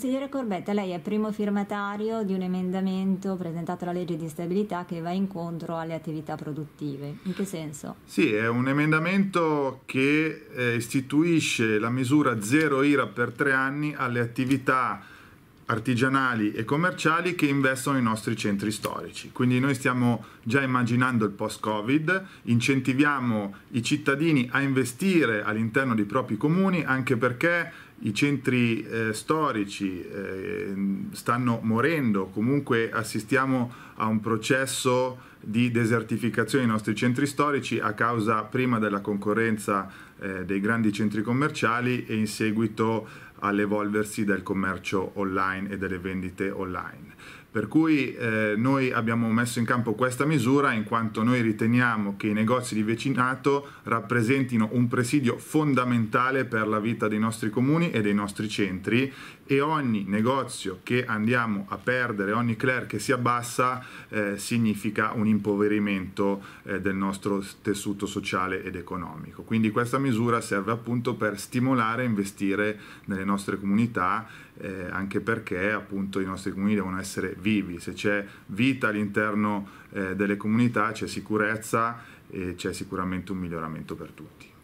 Consigliere Corbetta, lei è primo firmatario di un emendamento presentato alla legge di stabilità che va incontro alle attività produttive. In che senso? Sì, è un emendamento che eh, istituisce la misura zero IRA per tre anni alle attività produttive artigianali e commerciali che investono i nostri centri storici. Quindi noi stiamo già immaginando il post-Covid, incentiviamo i cittadini a investire all'interno dei propri comuni anche perché i centri eh, storici eh, stanno morendo, comunque assistiamo a un processo di desertificazione dei nostri centri storici a causa prima della concorrenza eh, dei grandi centri commerciali e in seguito all'evolversi del commercio online e delle vendite online. Per cui eh, noi abbiamo messo in campo questa misura in quanto noi riteniamo che i negozi di vicinato rappresentino un presidio fondamentale per la vita dei nostri comuni e dei nostri centri e ogni negozio che andiamo a perdere, ogni clerk che si abbassa eh, significa un impatto impoverimento eh, del nostro tessuto sociale ed economico. Quindi questa misura serve appunto per stimolare e investire nelle nostre comunità eh, anche perché appunto i nostri comuni devono essere vivi, se c'è vita all'interno eh, delle comunità c'è sicurezza e c'è sicuramente un miglioramento per tutti.